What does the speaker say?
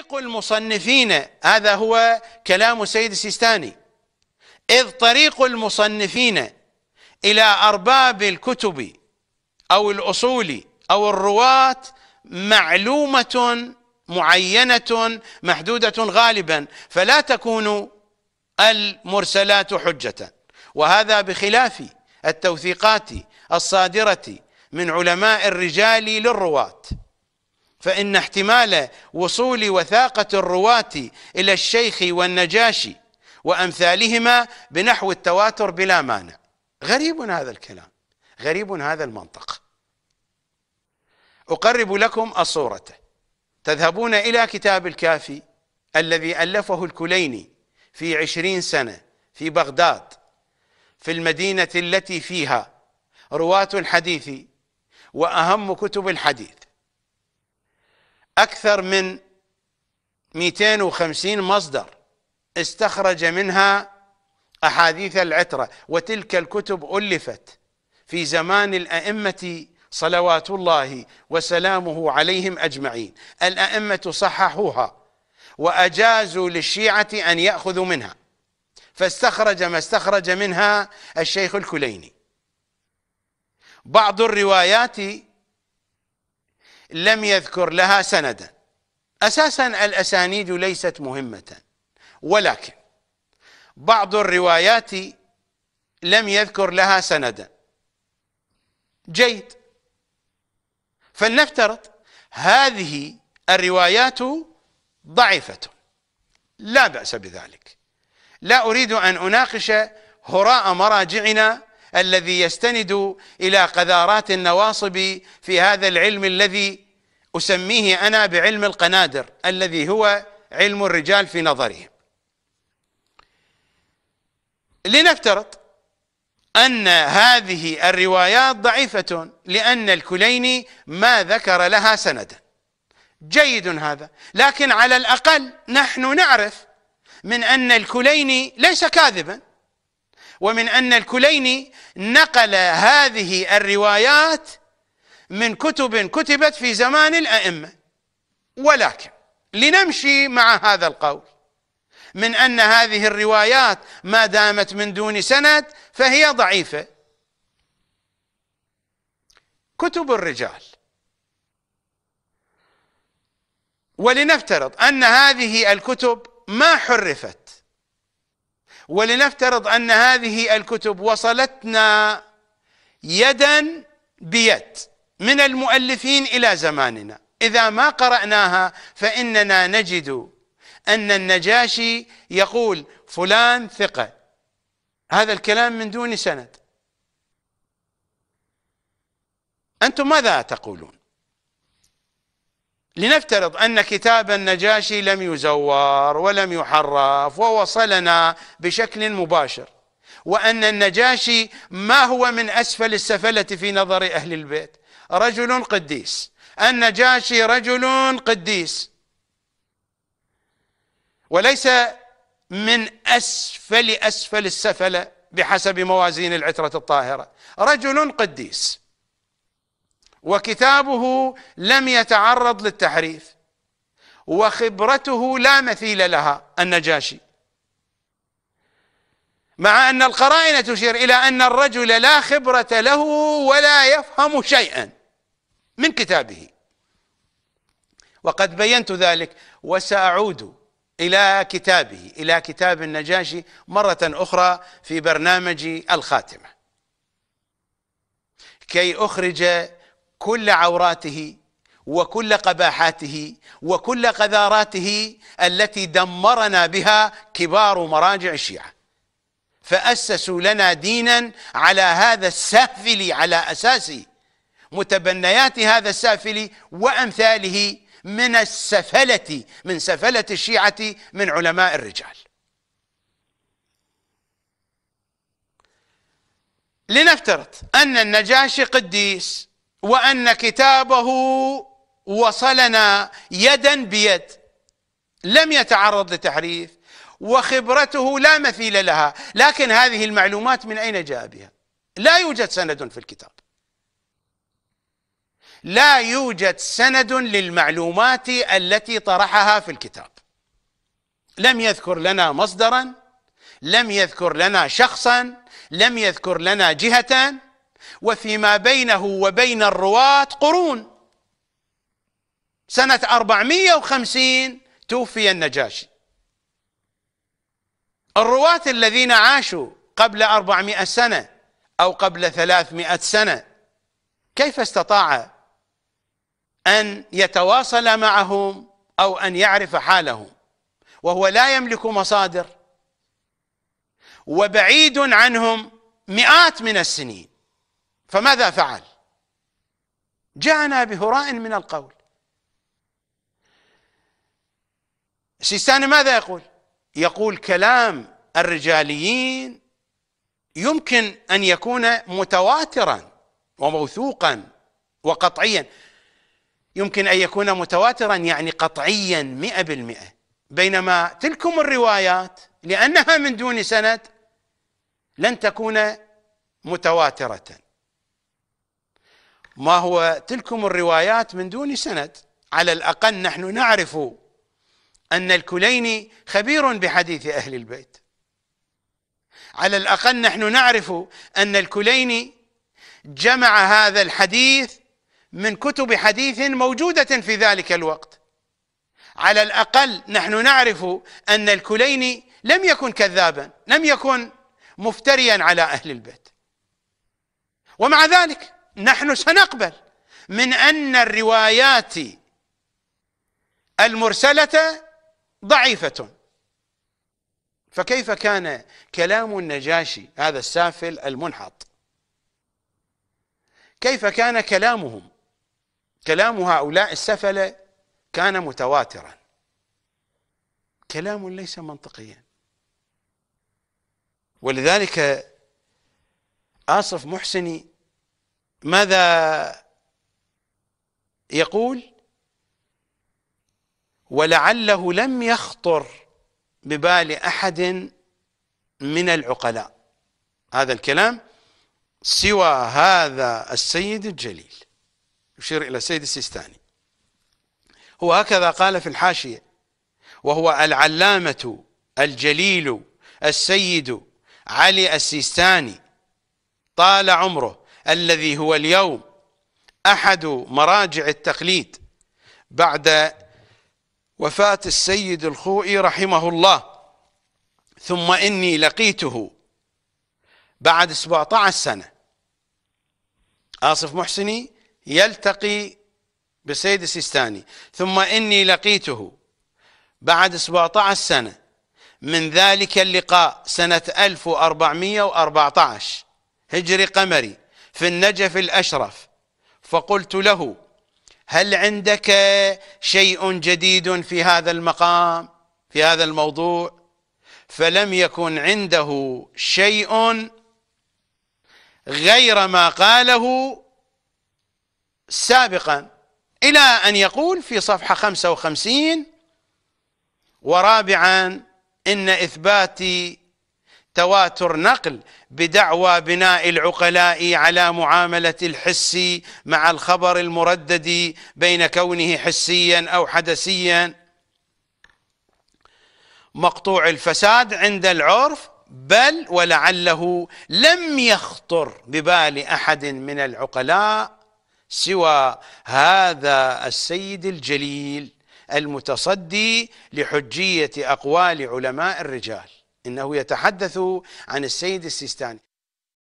طريق المصنفين هذا هو كلام السيد السيستاني إذ طريق المصنفين إلى أرباب الكتب أو الأصول أو الرواة معلومة معينة محدودة غالبا فلا تكون المرسلات حجة وهذا بخلاف التوثيقات الصادرة من علماء الرجال للرواة فإن احتمال وصول وثاقة الرواة إلى الشيخ والنجاشي وأمثالهما بنحو التواتر بلا مانع غريب هذا الكلام غريب هذا المنطق أقرب لكم الصورة تذهبون إلى كتاب الكافي الذي ألفه الكليني في عشرين سنة في بغداد في المدينة التي فيها رواة الحديث وأهم كتب الحديث أكثر من 250 مصدر استخرج منها أحاديث العترة وتلك الكتب ألفت في زمان الأئمة صلوات الله وسلامه عليهم أجمعين الأئمة صححوها وأجازوا للشيعة أن يأخذوا منها فاستخرج ما استخرج منها الشيخ الكليني بعض الروايات لم يذكر لها سندا اساسا الاسانيد ليست مهمه ولكن بعض الروايات لم يذكر لها سندا جيد فلنفترض هذه الروايات ضعيفة لا بأس بذلك لا أريد أن أناقش هراء مراجعنا الذي يستند الى قذارات النواصب في هذا العلم الذي اسميه انا بعلم القنادر الذي هو علم الرجال في نظرهم لنفترض ان هذه الروايات ضعيفه لان الكليني ما ذكر لها سندا جيد هذا لكن على الاقل نحن نعرف من ان الكليني ليس كاذبا ومن أن الكليني نقل هذه الروايات من كتب كتبت في زمان الأئمة ولكن لنمشي مع هذا القول من أن هذه الروايات ما دامت من دون سند فهي ضعيفة كتب الرجال ولنفترض أن هذه الكتب ما حرفت ولنفترض ان هذه الكتب وصلتنا يدا بيد من المؤلفين الى زماننا اذا ما قراناها فاننا نجد ان النجاشي يقول فلان ثقه هذا الكلام من دون سند انتم ماذا تقولون لنفترض أن كتاب النجاشي لم يزور ولم يحرف ووصلنا بشكل مباشر وأن النجاشي ما هو من أسفل السفلة في نظر أهل البيت رجل قديس النجاشي رجل قديس وليس من أسفل أسفل السفلة بحسب موازين العترة الطاهرة رجل قديس وكتابه لم يتعرض للتحريف وخبرته لا مثيل لها النجاشي مع أن القرائن تشير إلى أن الرجل لا خبرة له ولا يفهم شيئا من كتابه وقد بينت ذلك وسأعود إلى كتابه إلى كتاب النجاشي مرة أخرى في برنامج الخاتمة كي أخرج كل عوراته وكل قباحاته وكل قذاراته التي دمرنا بها كبار مراجع الشيعه فاسسوا لنا دينا على هذا السافل على اساس متبنيات هذا السافل وامثاله من السفله من سفله الشيعه من علماء الرجال لنفترض ان النجاشي قديس وان كتابه وصلنا يدا بيد لم يتعرض لتحريف وخبرته لا مثيل لها لكن هذه المعلومات من أين جاء بها لا يوجد سند في الكتاب لا يوجد سند للمعلومات التي طرحها في الكتاب لم يذكر لنا مصدرا لم يذكر لنا شخصا لم يذكر لنا جهة وفيما بينه وبين الرواة قرون سنة 450 توفي النجاشي الرواة الذين عاشوا قبل 400 سنة أو قبل 300 سنة كيف استطاع أن يتواصل معهم أو أن يعرف حالهم وهو لا يملك مصادر وبعيد عنهم مئات من السنين فماذا فعل جاءنا بهراء من القول السيستاني ماذا يقول يقول كلام الرجاليين يمكن ان يكون متواترا وموثوقا وقطعيا يمكن ان يكون متواترا يعني قطعيا مئة بالمئة بينما تلكم الروايات لانها من دون سند لن تكون متواتره ما هو تلكم الروايات من دون سند على الأقل نحن نعرف أن الكليني خبير بحديث أهل البيت على الأقل نحن نعرف أن الكليني جمع هذا الحديث من كتب حديث موجودة في ذلك الوقت على الأقل نحن نعرف أن الكليني لم يكن كذابا لم يكن مفتريا على أهل البيت ومع ذلك نحن سنقبل من ان الروايات المرسله ضعيفه فكيف كان كلام النجاشي هذا السافل المنحط كيف كان كلامهم كلام هؤلاء السفله كان متواترا كلام ليس منطقيا ولذلك آصف محسني ماذا يقول ولعله لم يخطر ببال احد من العقلاء هذا الكلام سوى هذا السيد الجليل يشير الى السيد السيستاني هو هكذا قال في الحاشيه وهو العلامه الجليل السيد علي السيستاني طال عمره الذي هو اليوم احد مراجع التقليد بعد وفاه السيد الخوئي رحمه الله ثم اني لقيته بعد 17 سنه آصف محسني يلتقي بالسيد السيستاني ثم إني لقيته بعد 17 سنة من ذلك اللقاء سنة 1414 هجري قمري في النجف الأشرف فقلت له هل عندك شيء جديد في هذا المقام في هذا الموضوع فلم يكن عنده شيء غير ما قاله سابقا إلى أن يقول في صفحة 55 ورابعا إن إثباتي تواتر نقل بدعوى بناء العقلاء على معاملة الحس مع الخبر المردد بين كونه حسيا أو حدسيا مقطوع الفساد عند العرف بل ولعله لم يخطر ببال أحد من العقلاء سوى هذا السيد الجليل المتصدي لحجية أقوال علماء الرجال إنه يتحدث عن السيد السيستاني